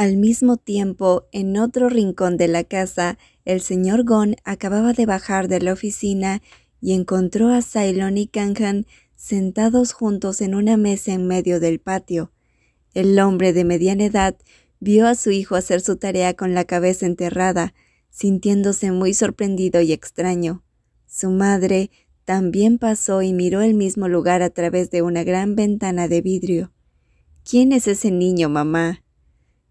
Al mismo tiempo, en otro rincón de la casa, el señor Gon acababa de bajar de la oficina y encontró a Cylon y Kanhan sentados juntos en una mesa en medio del patio. El hombre de mediana edad vio a su hijo hacer su tarea con la cabeza enterrada, sintiéndose muy sorprendido y extraño. Su madre también pasó y miró el mismo lugar a través de una gran ventana de vidrio. ¿Quién es ese niño, mamá?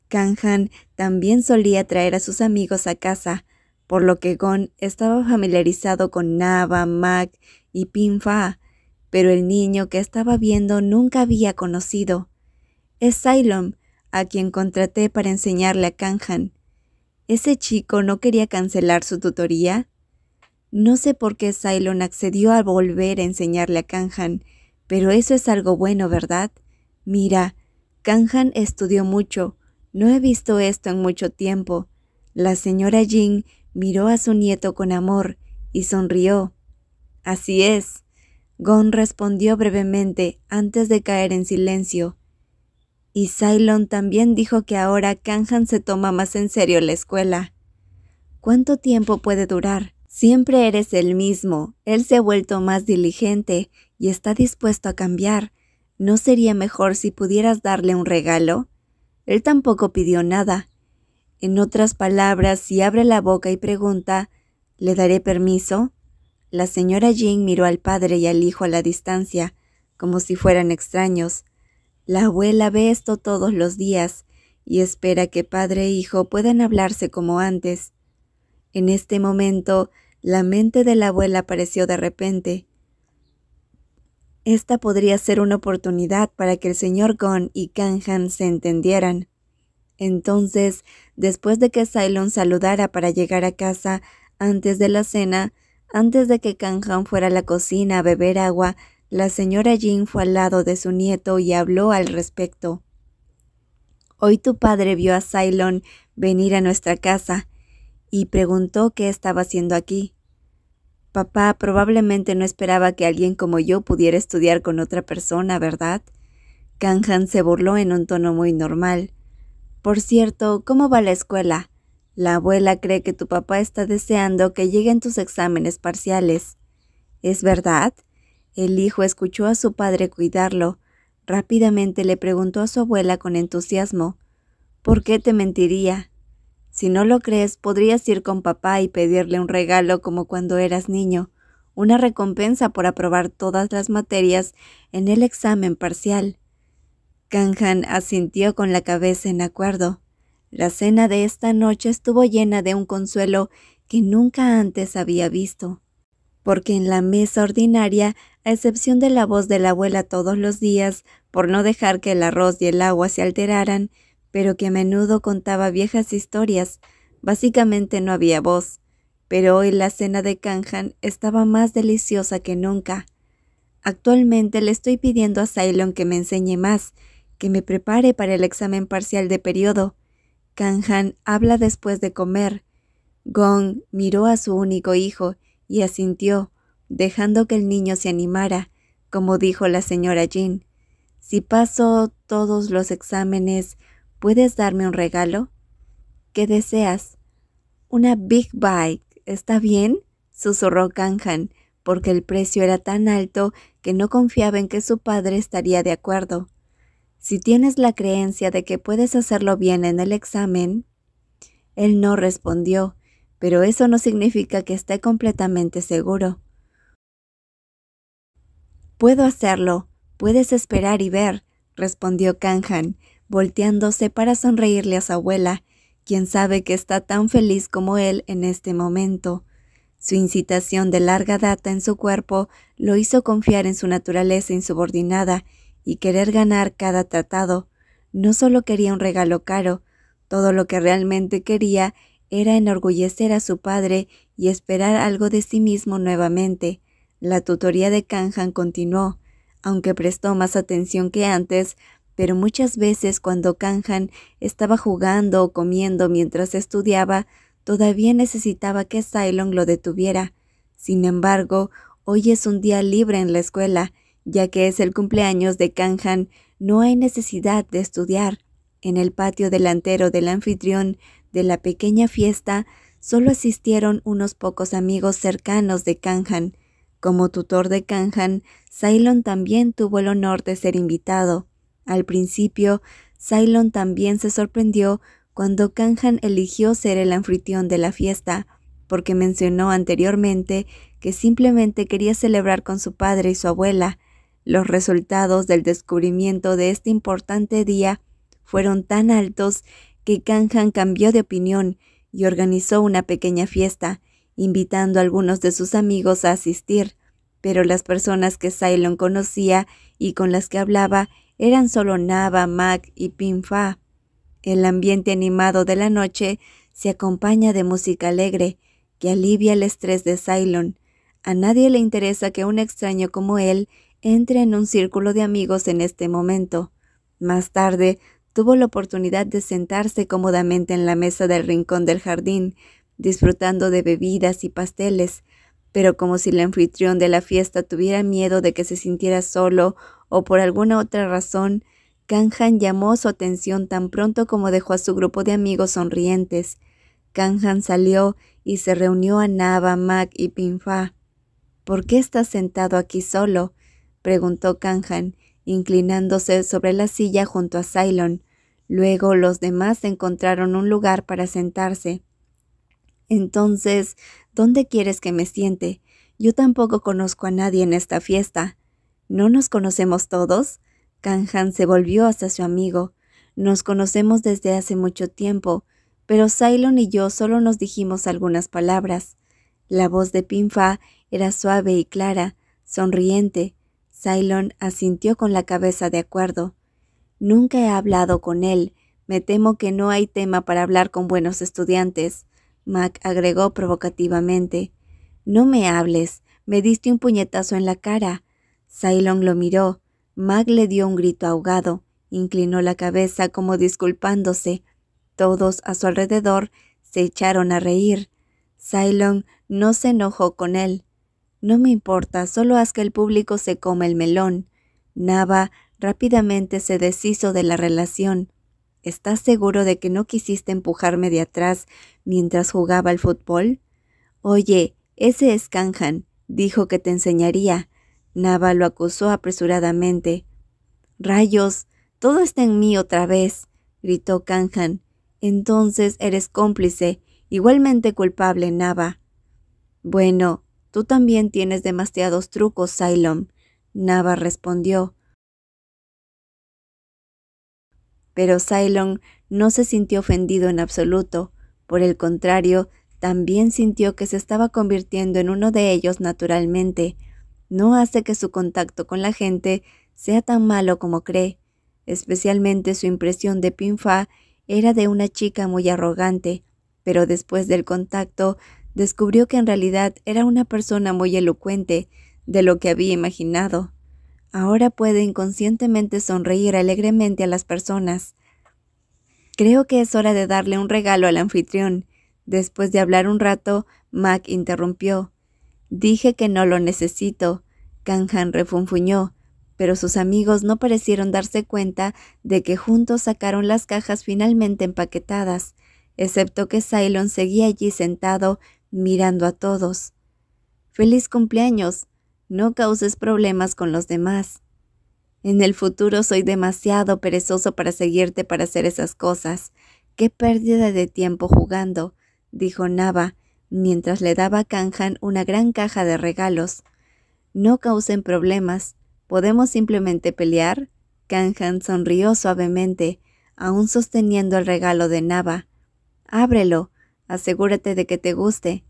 Kanhan también solía traer a sus amigos a casa, por lo que Gon estaba familiarizado con Nava, Mac y Pinfa, pero el niño que estaba viendo nunca había conocido. Es Cylon, a quien contraté para enseñarle a Kanhan. ¿Ese chico no quería cancelar su tutoría? No sé por qué Cylon accedió a volver a enseñarle a Kanhan, pero eso es algo bueno, ¿verdad? Mira, Kanhan estudió mucho, no he visto esto en mucho tiempo. La señora Jin miró a su nieto con amor y sonrió. Así es. Gon respondió brevemente antes de caer en silencio. Y Cylon también dijo que ahora Kanhan se toma más en serio la escuela. ¿Cuánto tiempo puede durar? Siempre eres el mismo. Él se ha vuelto más diligente y está dispuesto a cambiar. ¿No sería mejor si pudieras darle un regalo? Él tampoco pidió nada. En otras palabras, si abre la boca y pregunta, ¿le daré permiso? La señora Jin miró al padre y al hijo a la distancia, como si fueran extraños. La abuela ve esto todos los días y espera que padre e hijo puedan hablarse como antes. En este momento, la mente de la abuela apareció de repente. Esta podría ser una oportunidad para que el señor Gon y Han se entendieran. Entonces, después de que Cylon saludara para llegar a casa antes de la cena, antes de que Han fuera a la cocina a beber agua, la señora Jin fue al lado de su nieto y habló al respecto. Hoy tu padre vio a Cylon venir a nuestra casa y preguntó qué estaba haciendo aquí. Papá probablemente no esperaba que alguien como yo pudiera estudiar con otra persona, ¿verdad? Canhan se burló en un tono muy normal. Por cierto, ¿cómo va la escuela? La abuela cree que tu papá está deseando que lleguen tus exámenes parciales. ¿Es verdad? El hijo escuchó a su padre cuidarlo. Rápidamente le preguntó a su abuela con entusiasmo. ¿Por qué te mentiría? Si no lo crees, podrías ir con papá y pedirle un regalo como cuando eras niño, una recompensa por aprobar todas las materias en el examen parcial. Kanhan asintió con la cabeza en acuerdo. La cena de esta noche estuvo llena de un consuelo que nunca antes había visto, porque en la mesa ordinaria, a excepción de la voz de la abuela todos los días, por no dejar que el arroz y el agua se alteraran, pero que a menudo contaba viejas historias. Básicamente no había voz, pero hoy la cena de Kanhan estaba más deliciosa que nunca. Actualmente le estoy pidiendo a Cylon que me enseñe más, que me prepare para el examen parcial de periodo. Kanhan habla después de comer. Gong miró a su único hijo y asintió, dejando que el niño se animara, como dijo la señora Jin. Si paso todos los exámenes, ¿Puedes darme un regalo? ¿Qué deseas? Una Big Bike, ¿está bien? susurró Kanhan, porque el precio era tan alto que no confiaba en que su padre estaría de acuerdo. Si tienes la creencia de que puedes hacerlo bien en el examen, él no respondió, pero eso no significa que esté completamente seguro. Puedo hacerlo, puedes esperar y ver, respondió Kanhan, volteándose para sonreírle a su abuela, quien sabe que está tan feliz como él en este momento. Su incitación de larga data en su cuerpo lo hizo confiar en su naturaleza insubordinada y querer ganar cada tratado. No solo quería un regalo caro, todo lo que realmente quería era enorgullecer a su padre y esperar algo de sí mismo nuevamente. La tutoría de Kanhan continuó. Aunque prestó más atención que antes, pero muchas veces cuando Canhan estaba jugando o comiendo mientras estudiaba, todavía necesitaba que Cylon lo detuviera. Sin embargo, hoy es un día libre en la escuela, ya que es el cumpleaños de Canhan, no hay necesidad de estudiar. En el patio delantero del anfitrión de la pequeña fiesta, solo asistieron unos pocos amigos cercanos de Canhan. Como tutor de Canhan, Cylon también tuvo el honor de ser invitado. Al principio, Cylon también se sorprendió cuando Kanhan eligió ser el anfitrión de la fiesta, porque mencionó anteriormente que simplemente quería celebrar con su padre y su abuela. Los resultados del descubrimiento de este importante día fueron tan altos que Kanhan cambió de opinión y organizó una pequeña fiesta, invitando a algunos de sus amigos a asistir, pero las personas que Cylon conocía y con las que hablaba eran solo Nava, Mac y Pinfa. El ambiente animado de la noche se acompaña de música alegre, que alivia el estrés de Cylon. A nadie le interesa que un extraño como él entre en un círculo de amigos en este momento. Más tarde, tuvo la oportunidad de sentarse cómodamente en la mesa del rincón del jardín, disfrutando de bebidas y pasteles, pero como si el anfitrión de la fiesta tuviera miedo de que se sintiera solo o por alguna otra razón, Canhan llamó su atención tan pronto como dejó a su grupo de amigos sonrientes. Canhan salió y se reunió a Nava, Mac y Pinfa. ¿Por qué estás sentado aquí solo? preguntó Canhan, inclinándose sobre la silla junto a Cylon. Luego los demás encontraron un lugar para sentarse. Entonces, ¿dónde quieres que me siente? Yo tampoco conozco a nadie en esta fiesta. ¿No nos conocemos todos? Kanhan se volvió hacia su amigo. Nos conocemos desde hace mucho tiempo, pero Cylon y yo solo nos dijimos algunas palabras. La voz de Pinfa era suave y clara, sonriente. Cylon asintió con la cabeza de acuerdo. Nunca he hablado con él. Me temo que no hay tema para hablar con buenos estudiantes. Mac agregó provocativamente. No me hables. Me diste un puñetazo en la cara. Cylon lo miró. Mag le dio un grito ahogado, inclinó la cabeza como disculpándose. Todos a su alrededor se echaron a reír. Cylon no se enojó con él. No me importa, solo haz que el público se coma el melón. Nava rápidamente se deshizo de la relación. ¿Estás seguro de que no quisiste empujarme de atrás mientras jugaba al fútbol? Oye, ese es Kanhan. dijo que te enseñaría. Nava lo acusó apresuradamente. Rayos, todo está en mí otra vez, gritó Kanhan. Entonces eres cómplice, igualmente culpable, Nava. Bueno, tú también tienes demasiados trucos, Cylon, Nava respondió. Pero Cylon no se sintió ofendido en absoluto. Por el contrario, también sintió que se estaba convirtiendo en uno de ellos naturalmente, no hace que su contacto con la gente sea tan malo como cree. Especialmente su impresión de Pinfa era de una chica muy arrogante, pero después del contacto descubrió que en realidad era una persona muy elocuente de lo que había imaginado. Ahora puede inconscientemente sonreír alegremente a las personas. Creo que es hora de darle un regalo al anfitrión. Después de hablar un rato, Mac interrumpió. Dije que no lo necesito. Kanhan refunfuñó, pero sus amigos no parecieron darse cuenta de que juntos sacaron las cajas finalmente empaquetadas, excepto que Cylon seguía allí sentado, mirando a todos. Feliz cumpleaños. No causes problemas con los demás. En el futuro soy demasiado perezoso para seguirte para hacer esas cosas. Qué pérdida de tiempo jugando, dijo Nava, mientras le daba a Kanhan una gran caja de regalos. No causen problemas, podemos simplemente pelear. Kanhan sonrió suavemente, aún sosteniendo el regalo de Nava. Ábrelo, asegúrate de que te guste.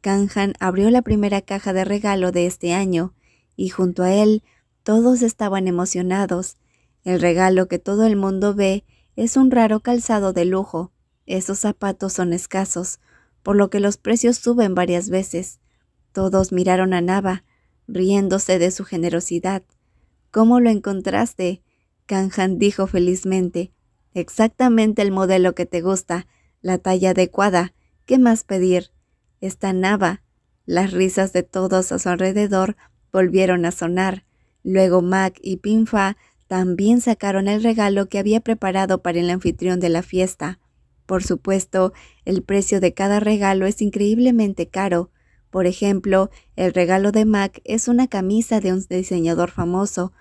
Kanhan abrió la primera caja de regalo de este año, y junto a él todos estaban emocionados. El regalo que todo el mundo ve es un raro calzado de lujo. Esos zapatos son escasos, por lo que los precios suben varias veces. Todos miraron a Nava, riéndose de su generosidad. ¿Cómo lo encontraste? Kanhan dijo felizmente. Exactamente el modelo que te gusta, la talla adecuada. ¿Qué más pedir? Está Nava. Las risas de todos a su alrededor volvieron a sonar. Luego Mac y Pinfa también sacaron el regalo que había preparado para el anfitrión de la fiesta. Por supuesto, el precio de cada regalo es increíblemente caro. Por ejemplo, el regalo de Mac es una camisa de un diseñador famoso.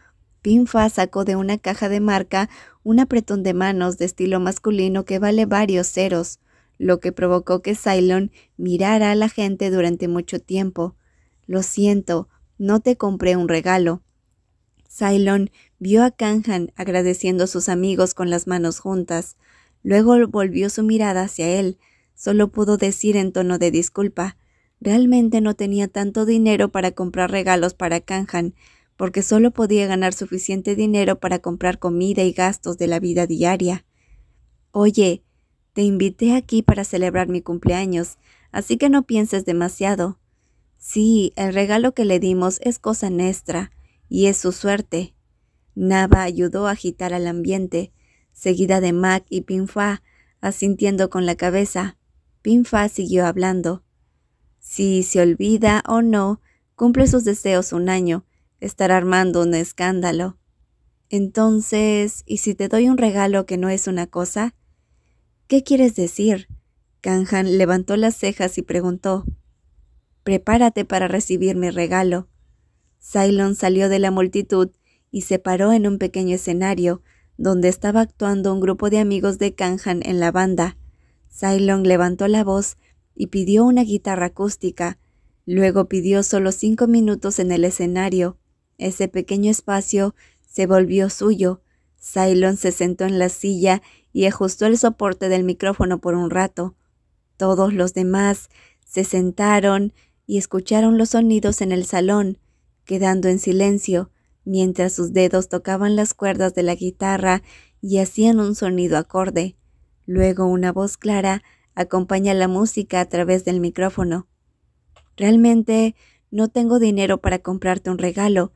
Pinfa sacó de una caja de marca un apretón de manos de estilo masculino que vale varios ceros, lo que provocó que Cylon mirara a la gente durante mucho tiempo. Lo siento, no te compré un regalo. Cylon vio a Canhan agradeciendo a sus amigos con las manos juntas. Luego volvió su mirada hacia él. Solo pudo decir en tono de disculpa. Realmente no tenía tanto dinero para comprar regalos para Kanhan, porque solo podía ganar suficiente dinero para comprar comida y gastos de la vida diaria. Oye, te invité aquí para celebrar mi cumpleaños, así que no pienses demasiado. Sí, el regalo que le dimos es cosa nuestra, y es su suerte. Nava ayudó a agitar al ambiente seguida de Mac y Pinfa, asintiendo con la cabeza. Pinfa siguió hablando. Si se olvida o no, cumple sus deseos un año, estará armando un escándalo. Entonces, ¿y si te doy un regalo que no es una cosa? ¿Qué quieres decir? Canhan levantó las cejas y preguntó. Prepárate para recibir mi regalo. Cylon salió de la multitud y se paró en un pequeño escenario donde estaba actuando un grupo de amigos de Canhan en la banda. Cylon levantó la voz y pidió una guitarra acústica. Luego pidió solo cinco minutos en el escenario. Ese pequeño espacio se volvió suyo. Cylon se sentó en la silla y ajustó el soporte del micrófono por un rato. Todos los demás se sentaron y escucharon los sonidos en el salón, quedando en silencio mientras sus dedos tocaban las cuerdas de la guitarra y hacían un sonido acorde. Luego una voz clara acompaña la música a través del micrófono. Realmente no tengo dinero para comprarte un regalo,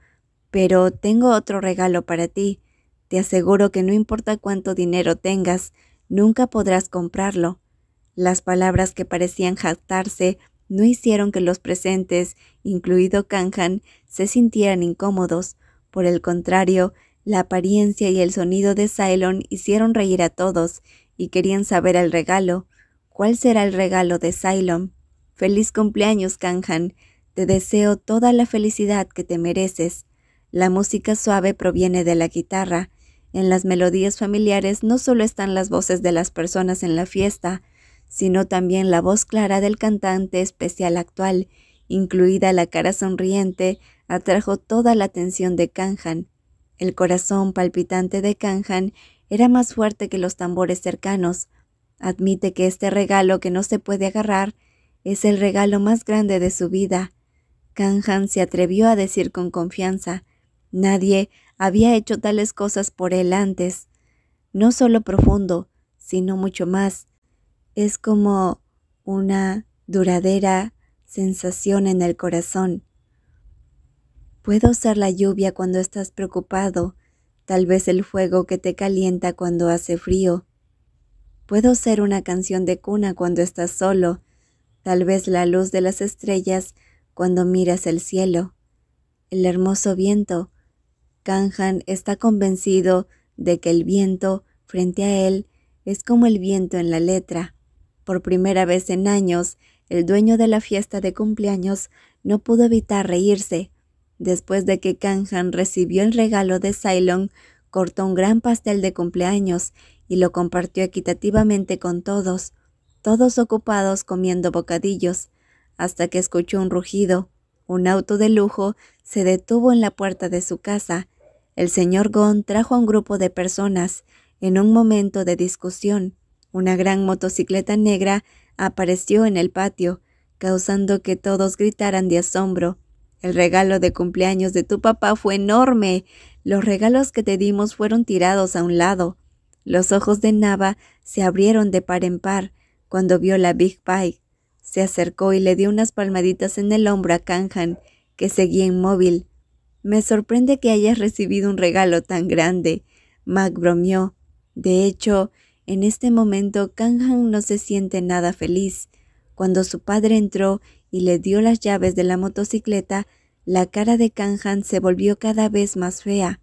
pero tengo otro regalo para ti. Te aseguro que no importa cuánto dinero tengas, nunca podrás comprarlo. Las palabras que parecían jactarse no hicieron que los presentes, incluido Kanhan, se sintieran incómodos, por el contrario, la apariencia y el sonido de Cylon hicieron reír a todos y querían saber el regalo. ¿Cuál será el regalo de Cylon? Feliz cumpleaños, Kanhan. Te deseo toda la felicidad que te mereces. La música suave proviene de la guitarra. En las melodías familiares no solo están las voces de las personas en la fiesta, sino también la voz clara del cantante especial actual, incluida la cara sonriente, atrajo toda la atención de Canhan. El corazón palpitante de Canhan era más fuerte que los tambores cercanos. Admite que este regalo que no se puede agarrar es el regalo más grande de su vida. Canhan se atrevió a decir con confianza. Nadie había hecho tales cosas por él antes. No solo profundo, sino mucho más. Es como una duradera sensación en el corazón. Puedo ser la lluvia cuando estás preocupado, tal vez el fuego que te calienta cuando hace frío. Puedo ser una canción de cuna cuando estás solo, tal vez la luz de las estrellas cuando miras el cielo. El hermoso viento. Kanhan está convencido de que el viento frente a él es como el viento en la letra. Por primera vez en años, el dueño de la fiesta de cumpleaños no pudo evitar reírse Después de que Kanhan recibió el regalo de Cylon, cortó un gran pastel de cumpleaños y lo compartió equitativamente con todos, todos ocupados comiendo bocadillos, hasta que escuchó un rugido. Un auto de lujo se detuvo en la puerta de su casa. El señor Gon trajo a un grupo de personas. En un momento de discusión, una gran motocicleta negra apareció en el patio, causando que todos gritaran de asombro. El regalo de cumpleaños de tu papá fue enorme. Los regalos que te dimos fueron tirados a un lado. Los ojos de Nava se abrieron de par en par cuando vio la Big Pie. Se acercó y le dio unas palmaditas en el hombro a Kanhan, que seguía inmóvil. Me sorprende que hayas recibido un regalo tan grande. Mac bromeó. De hecho, en este momento Kanhan no se siente nada feliz. Cuando su padre entró y le dio las llaves de la motocicleta, la cara de Canhan se volvió cada vez más fea.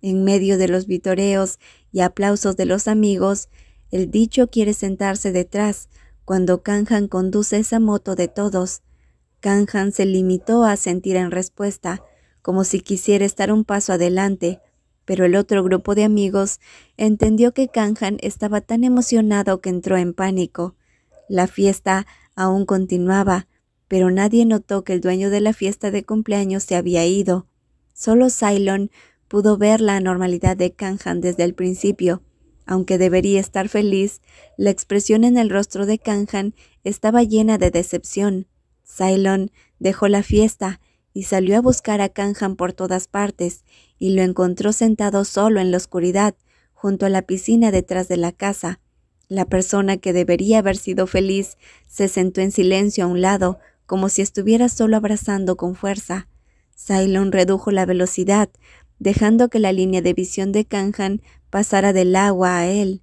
En medio de los vitoreos y aplausos de los amigos, el dicho quiere sentarse detrás cuando Canhan conduce esa moto de todos. Canhan se limitó a sentir en respuesta, como si quisiera estar un paso adelante, pero el otro grupo de amigos entendió que Canhan estaba tan emocionado que entró en pánico. La fiesta aún continuaba, pero nadie notó que el dueño de la fiesta de cumpleaños se había ido. Solo Cylon pudo ver la anormalidad de Kanhan desde el principio. Aunque debería estar feliz, la expresión en el rostro de Kanhan estaba llena de decepción. Cylon dejó la fiesta y salió a buscar a Kanhan por todas partes, y lo encontró sentado solo en la oscuridad, junto a la piscina detrás de la casa. La persona que debería haber sido feliz se sentó en silencio a un lado, como si estuviera solo abrazando con fuerza. Cylon redujo la velocidad, dejando que la línea de visión de Kanhan pasara del agua a él.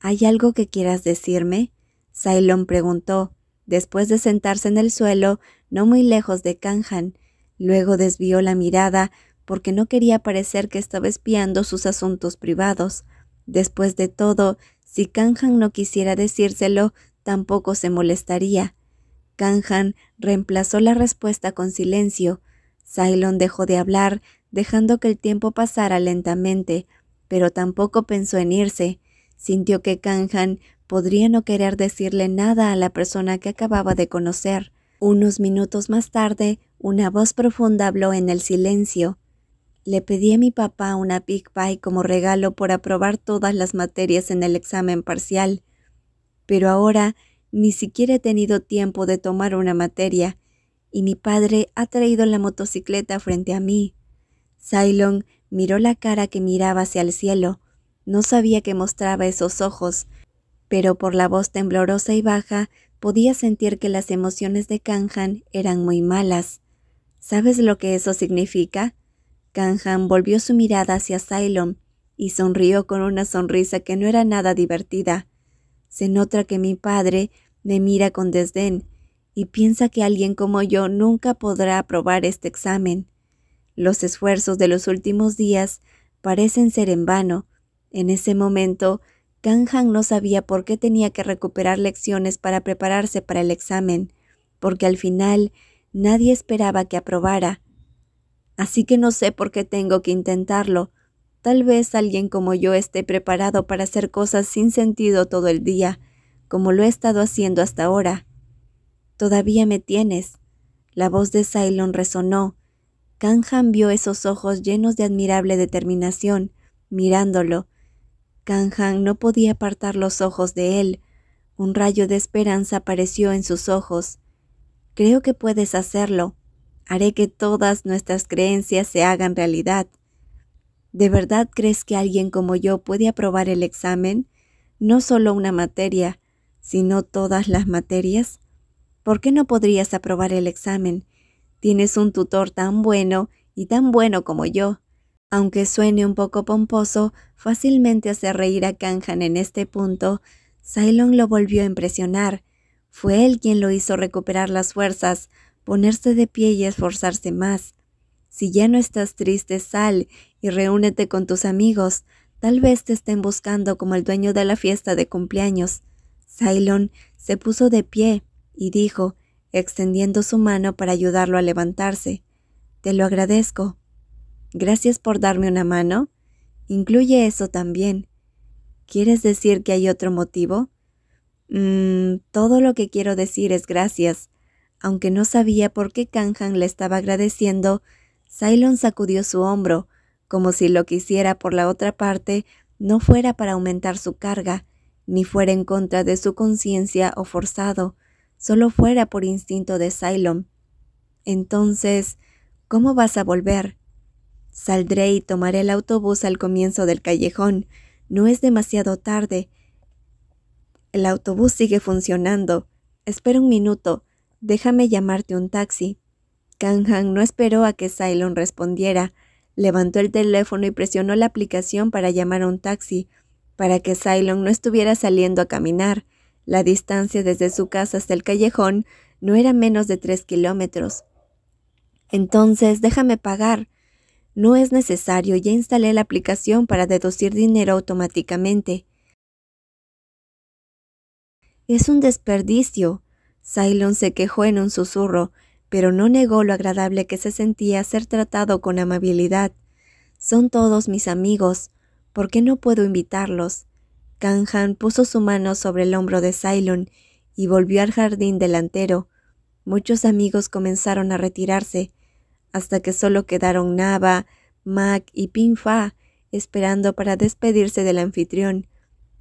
¿Hay algo que quieras decirme? Cylon preguntó, después de sentarse en el suelo, no muy lejos de Kanhan. Luego desvió la mirada, porque no quería parecer que estaba espiando sus asuntos privados. Después de todo, si Kanhan no quisiera decírselo, tampoco se molestaría. Kanhan reemplazó la respuesta con silencio. Cylon dejó de hablar, dejando que el tiempo pasara lentamente, pero tampoco pensó en irse. Sintió que Canhan podría no querer decirle nada a la persona que acababa de conocer. Unos minutos más tarde, una voz profunda habló en el silencio. Le pedí a mi papá una Pig Pie como regalo por aprobar todas las materias en el examen parcial pero ahora ni siquiera he tenido tiempo de tomar una materia, y mi padre ha traído la motocicleta frente a mí. Cylon miró la cara que miraba hacia el cielo. No sabía que mostraba esos ojos, pero por la voz temblorosa y baja podía sentir que las emociones de Canhan eran muy malas. ¿Sabes lo que eso significa? Canhan volvió su mirada hacia Cylon y sonrió con una sonrisa que no era nada divertida. Se nota que mi padre me mira con desdén y piensa que alguien como yo nunca podrá aprobar este examen. Los esfuerzos de los últimos días parecen ser en vano. En ese momento, Kanhan no sabía por qué tenía que recuperar lecciones para prepararse para el examen, porque al final nadie esperaba que aprobara. Así que no sé por qué tengo que intentarlo, Tal vez alguien como yo esté preparado para hacer cosas sin sentido todo el día, como lo he estado haciendo hasta ahora. Todavía me tienes. La voz de Cylon resonó. Han vio esos ojos llenos de admirable determinación, mirándolo. Han no podía apartar los ojos de él. Un rayo de esperanza apareció en sus ojos. Creo que puedes hacerlo. Haré que todas nuestras creencias se hagan realidad. ¿De verdad crees que alguien como yo puede aprobar el examen? No solo una materia, sino todas las materias. ¿Por qué no podrías aprobar el examen? Tienes un tutor tan bueno y tan bueno como yo. Aunque suene un poco pomposo, fácilmente hace reír a Kanhan en este punto, Cylon lo volvió a impresionar. Fue él quien lo hizo recuperar las fuerzas, ponerse de pie y esforzarse más. Si ya no estás triste, sal y reúnete con tus amigos. Tal vez te estén buscando como el dueño de la fiesta de cumpleaños. Cylon se puso de pie y dijo, extendiendo su mano para ayudarlo a levantarse. Te lo agradezco. Gracias por darme una mano. Incluye eso también. ¿Quieres decir que hay otro motivo? Mm, todo lo que quiero decir es gracias. Aunque no sabía por qué Kanhan le estaba agradeciendo, Cylon sacudió su hombro, como si lo quisiera por la otra parte no fuera para aumentar su carga, ni fuera en contra de su conciencia o forzado, solo fuera por instinto de Cylon. Entonces, ¿cómo vas a volver? Saldré y tomaré el autobús al comienzo del callejón. No es demasiado tarde. El autobús sigue funcionando. Espera un minuto. Déjame llamarte un taxi. Kanhan no esperó a que Cylon respondiera. Levantó el teléfono y presionó la aplicación para llamar a un taxi, para que Cylon no estuviera saliendo a caminar. La distancia desde su casa hasta el callejón no era menos de tres kilómetros. Entonces, déjame pagar. No es necesario, ya instalé la aplicación para deducir dinero automáticamente. Es un desperdicio. Cylon se quejó en un susurro pero no negó lo agradable que se sentía ser tratado con amabilidad. Son todos mis amigos. ¿Por qué no puedo invitarlos? Kanhan puso su mano sobre el hombro de Cylon y volvió al jardín delantero. Muchos amigos comenzaron a retirarse, hasta que solo quedaron Nava, Mac y Pinfa esperando para despedirse del anfitrión.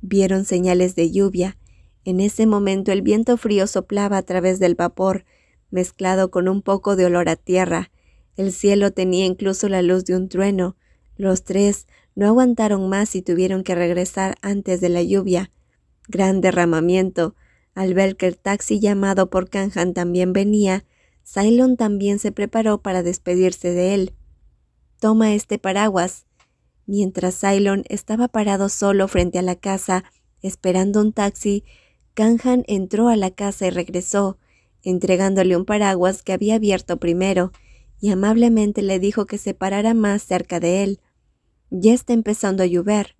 Vieron señales de lluvia. En ese momento el viento frío soplaba a través del vapor mezclado con un poco de olor a tierra. El cielo tenía incluso la luz de un trueno. Los tres no aguantaron más y tuvieron que regresar antes de la lluvia. Gran derramamiento. Al ver que el taxi llamado por Canhan también venía, Cylon también se preparó para despedirse de él. Toma este paraguas. Mientras Cylon estaba parado solo frente a la casa, esperando un taxi, Canhan entró a la casa y regresó entregándole un paraguas que había abierto primero, y amablemente le dijo que se parara más cerca de él. Ya está empezando a llover.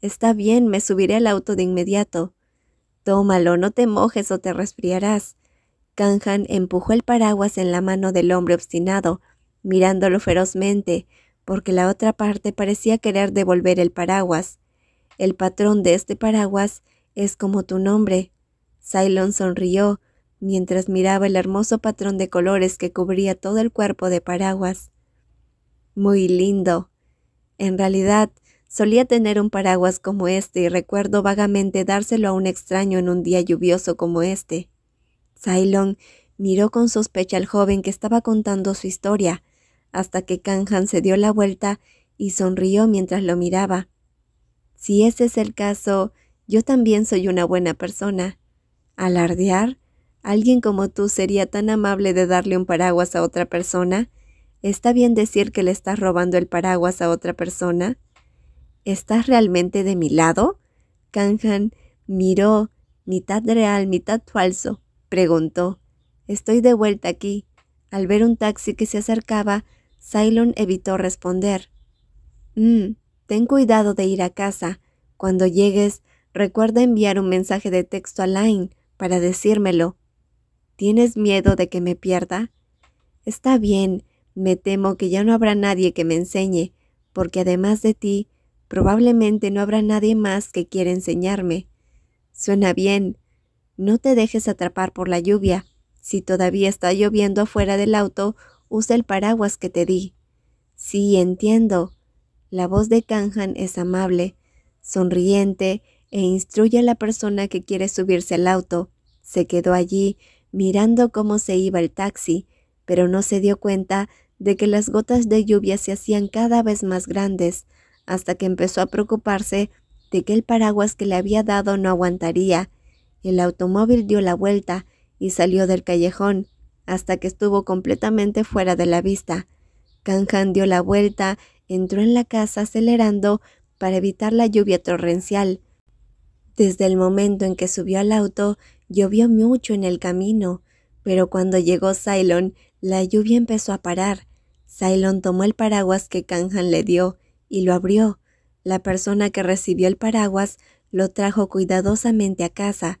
Está bien, me subiré al auto de inmediato. Tómalo, no te mojes o te resfriarás. Kanhan empujó el paraguas en la mano del hombre obstinado, mirándolo ferozmente, porque la otra parte parecía querer devolver el paraguas. El patrón de este paraguas es como tu nombre. Cylon sonrió, mientras miraba el hermoso patrón de colores que cubría todo el cuerpo de paraguas. Muy lindo. En realidad, solía tener un paraguas como este y recuerdo vagamente dárselo a un extraño en un día lluvioso como este. Cylon miró con sospecha al joven que estaba contando su historia, hasta que Kanhan se dio la vuelta y sonrió mientras lo miraba. Si ese es el caso, yo también soy una buena persona. Alardear ¿Alguien como tú sería tan amable de darle un paraguas a otra persona? ¿Está bien decir que le estás robando el paraguas a otra persona? ¿Estás realmente de mi lado? Kanhan miró, mitad real, mitad falso. Preguntó. Estoy de vuelta aquí. Al ver un taxi que se acercaba, Cylon evitó responder. Mm, ten cuidado de ir a casa. Cuando llegues, recuerda enviar un mensaje de texto a Line para decírmelo. ¿Tienes miedo de que me pierda? Está bien, me temo que ya no habrá nadie que me enseñe, porque además de ti, probablemente no habrá nadie más que quiera enseñarme. Suena bien. No te dejes atrapar por la lluvia. Si todavía está lloviendo afuera del auto, usa el paraguas que te di. Sí, entiendo. La voz de Canhan es amable, sonriente e instruye a la persona que quiere subirse al auto. Se quedó allí mirando cómo se iba el taxi, pero no se dio cuenta de que las gotas de lluvia se hacían cada vez más grandes, hasta que empezó a preocuparse de que el paraguas que le había dado no aguantaría. El automóvil dio la vuelta y salió del callejón, hasta que estuvo completamente fuera de la vista. Kanhan dio la vuelta, entró en la casa acelerando para evitar la lluvia torrencial. Desde el momento en que subió al auto, Llovió mucho en el camino, pero cuando llegó Cylon, la lluvia empezó a parar. Cylon tomó el paraguas que Canhan le dio y lo abrió. La persona que recibió el paraguas lo trajo cuidadosamente a casa.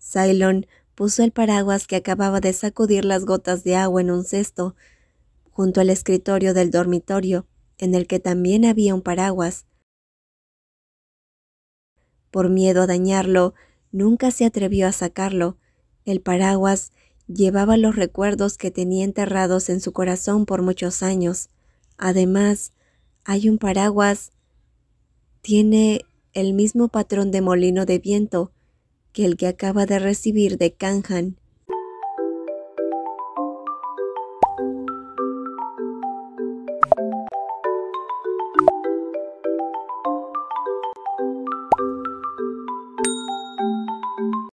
Cylon puso el paraguas que acababa de sacudir las gotas de agua en un cesto, junto al escritorio del dormitorio, en el que también había un paraguas. Por miedo a dañarlo, nunca se atrevió a sacarlo. El paraguas llevaba los recuerdos que tenía enterrados en su corazón por muchos años. Además, hay un paraguas. Tiene el mismo patrón de molino de viento que el que acaba de recibir de Kanhan.